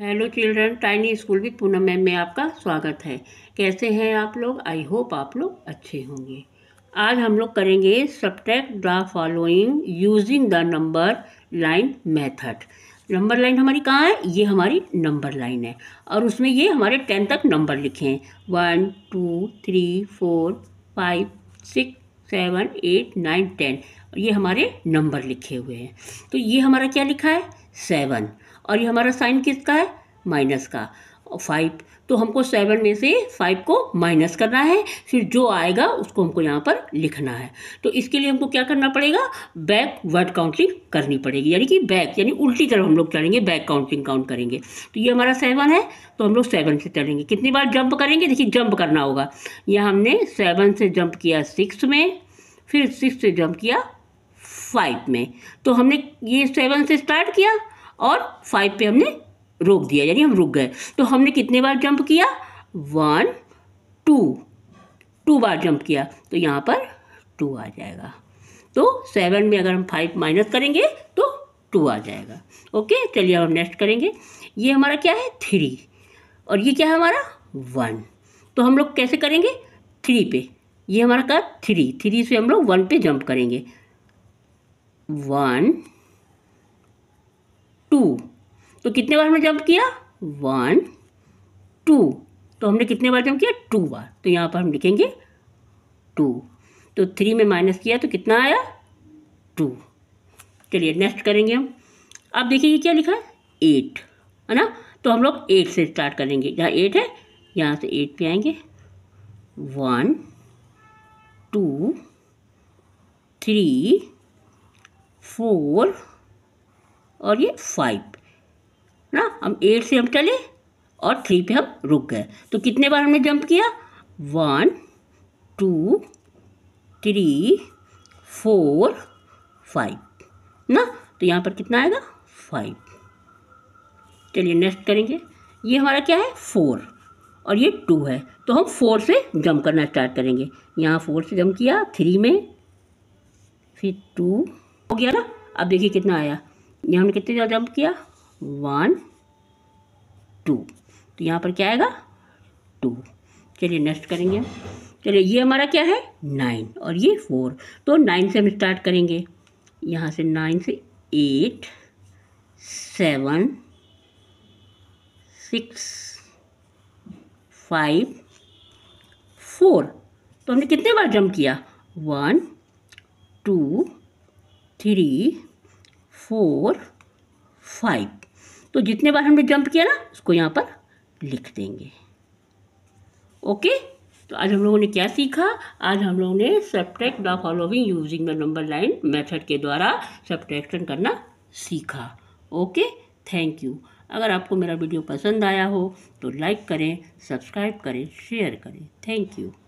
hello children tiny school with Poonam ma'am में आपका स्वागत है कैसे हैं आप लोग आई होप आप लोग अच्छे होंगे आज हम लोग करेंगे subtract the following using the number line method number line हमारी कहाँ है ये हमारी नंबर लाइन है और उसमें ये हमारे टेन तक नंबर लिखे हैं one two three four five six seven eight nine ten ये हमारे नंबर लिखे हुए हैं तो ये हमारा क्या लिखा है सेवन और ये हमारा साइन किसका है माइनस का फाइव तो हमको सेवन में से फाइव को माइनस करना है फिर जो आएगा उसको हमको यहाँ पर लिखना है तो इसके लिए हमको क्या करना पड़ेगा बैक वर्ड काउंटिंग करनी पड़ेगी यानी कि बैक यानी उल्टी तरफ हम लोग चलेंगे बैक काउंटिंग काउंट करेंगे तो ये हमारा सेवन है तो हम लोग सेवन से चलेंगे कितनी बार जंप करेंगे देखिए जंप करना होगा यह हमने सेवन से जंप किया सिक्स में फिर सिक्स से जंप किया फाइव में तो हमने ये सेवन से स्टार्ट किया और फाइव पे हमने रोक दिया यानी हम रुक गए तो हमने कितने बार जंप किया वन टू टू बार जंप किया तो यहाँ पर टू आ जाएगा तो सेवन में अगर हम फाइव माइनस करेंगे तो टू आ जाएगा ओके चलिए अब हम नेक्स्ट करेंगे ये हमारा क्या है थ्री और ये क्या है हमारा वन तो हम लोग कैसे करेंगे थ्री पे ये हमारा कहा थ्री थ्री से हम लोग वन पे जंप करेंगे वन टू तो कितने बार हमने जंप किया वन टू तो हमने कितने बार जंप किया टू बार तो यहाँ पर हम लिखेंगे टू तो थ्री में माइनस किया तो कितना आया टू चलिए नेक्स्ट करेंगे हम अब देखिए क्या लिखा है एट है ना तो हम लोग एट से स्टार्ट करेंगे जहाँ एट है यहाँ से एट पे आएंगे वन टू थ्री फोर और ये फाइव ना हम एट से हम चले और थ्री पे हम रुक गए तो कितने बार हमने जंप किया one two three four five ना तो यहाँ पर कितना आएगा फाइव चलिए नेक्स्ट करेंगे ये हमारा क्या है फोर और ये टू है तो हम फोर से जंप करना स्टार्ट करेंगे यहाँ फोर से जंप किया थ्री में फिर टू हो गया ना अब देखिए कितना आया यहाँ हमने कितने जंप किया वन टू तो यहाँ पर क्या आएगा टू चलिए नेक्स्ट करेंगे चलिए ये हमारा क्या है नाइन और ये फोर तो नाइन से हम स्टार्ट करेंगे यहाँ से नाइन से eight seven six five four तो हमने कितने बार जंप किया one two three four five तो जितने बार हमने जंप किया ना उसको यहाँ पर लिख देंगे ओके तो आज हम लोगों ने क्या सीखा आज हम लोगों ने subtract the following using the number line method के द्वारा सब्ट्रैक्शन करना सीखा ओके थैंक यू अगर आपको मेरा वीडियो पसंद आया हो तो लाइक करें सब्सक्राइब करें शेयर करें थैंक यू